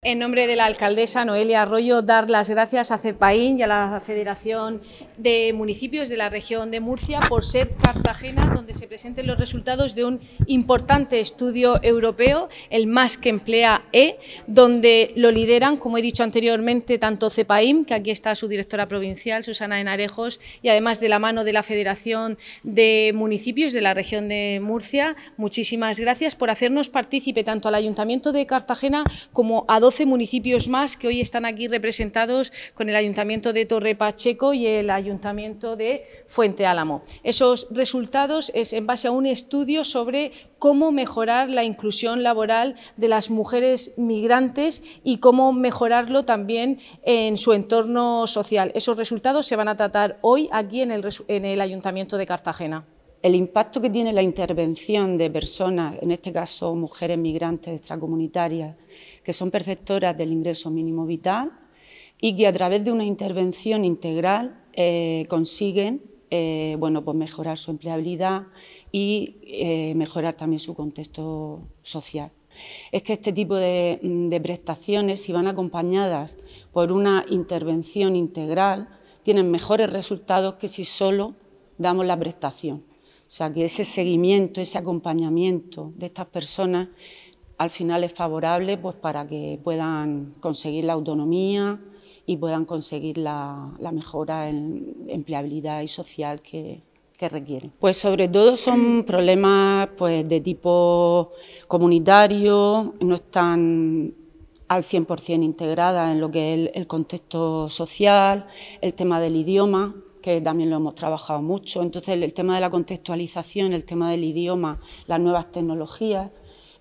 En nombre de la alcaldesa Noelia Arroyo, dar las gracias a CEPAIM y a la Federación de Municipios de la región de Murcia por ser Cartagena donde se presenten los resultados de un importante estudio europeo, el Más que emplea E, donde lo lideran, como he dicho anteriormente, tanto CEPAIM, que aquí está su directora provincial, Susana Enarejos, y además de la mano de la Federación de Municipios de la región de Murcia. Muchísimas gracias por hacernos partícipe tanto al Ayuntamiento de Cartagena como a 12 municipios más que hoy están aquí representados con el Ayuntamiento de Torre Pacheco y el Ayuntamiento de Fuente Álamo. Esos resultados es en base a un estudio sobre cómo mejorar la inclusión laboral de las mujeres migrantes y cómo mejorarlo también en su entorno social. Esos resultados se van a tratar hoy aquí en el Ayuntamiento de Cartagena el impacto que tiene la intervención de personas, en este caso mujeres migrantes extracomunitarias, que son perceptoras del ingreso mínimo vital y que a través de una intervención integral eh, consiguen eh, bueno, pues mejorar su empleabilidad y eh, mejorar también su contexto social. Es que este tipo mm, de prestaciones, si van acompañadas por una intervención integral, tienen mejores resultados que si solo damos la prestación. O sea, que ese seguimiento, ese acompañamiento de estas personas al final es favorable pues, para que puedan conseguir la autonomía y puedan conseguir la, mejora en empleabilidad y social que, requieren. Pues sobre todo son problemas pues, de tipo comunitario, no están al 100% integradas en lo que es el contexto social, el tema del idioma, que también lo hemos trabajado mucho. Entonces, el, tema de la contextualización, el tema del idioma, las nuevas tecnologías,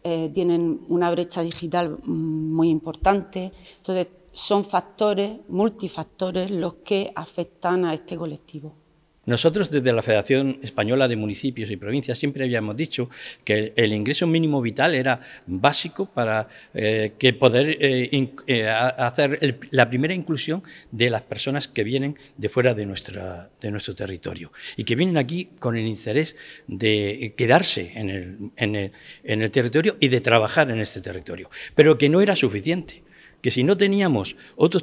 eh, tienen una brecha digital mm, muy importante. Entonces, son factores, multifactores, los que afectan a este colectivo. Nosotros desde la Federación Española de Municipios y Provincias siempre habíamos dicho que el ingreso mínimo vital era básico para eh, que poder eh, eh, hacer la primera inclusión de las personas que vienen de fuera de, nuestro territorio y que vienen aquí con el interés de quedarse en el territorio y de trabajar en este territorio, pero que no era suficiente que si no teníamos otro,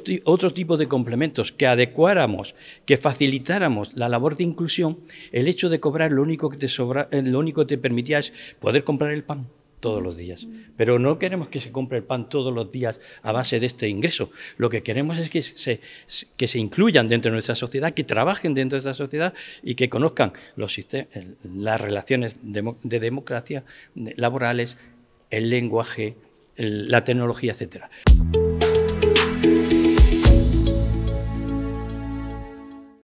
tipo de complementos que adecuáramos, que facilitáramos la labor de inclusión, el hecho de cobrar lo único que te, sobra, eh, lo único que te permitía es poder comprar el pan todos los días. Pero no queremos que se compre el pan todos los días a base de este ingreso. Lo que queremos es que se, se incluyan dentro de nuestra sociedad, que trabajen dentro de esta sociedad y que conozcan los las relaciones de, democracia laborales, el lenguaje, la tecnología, etc.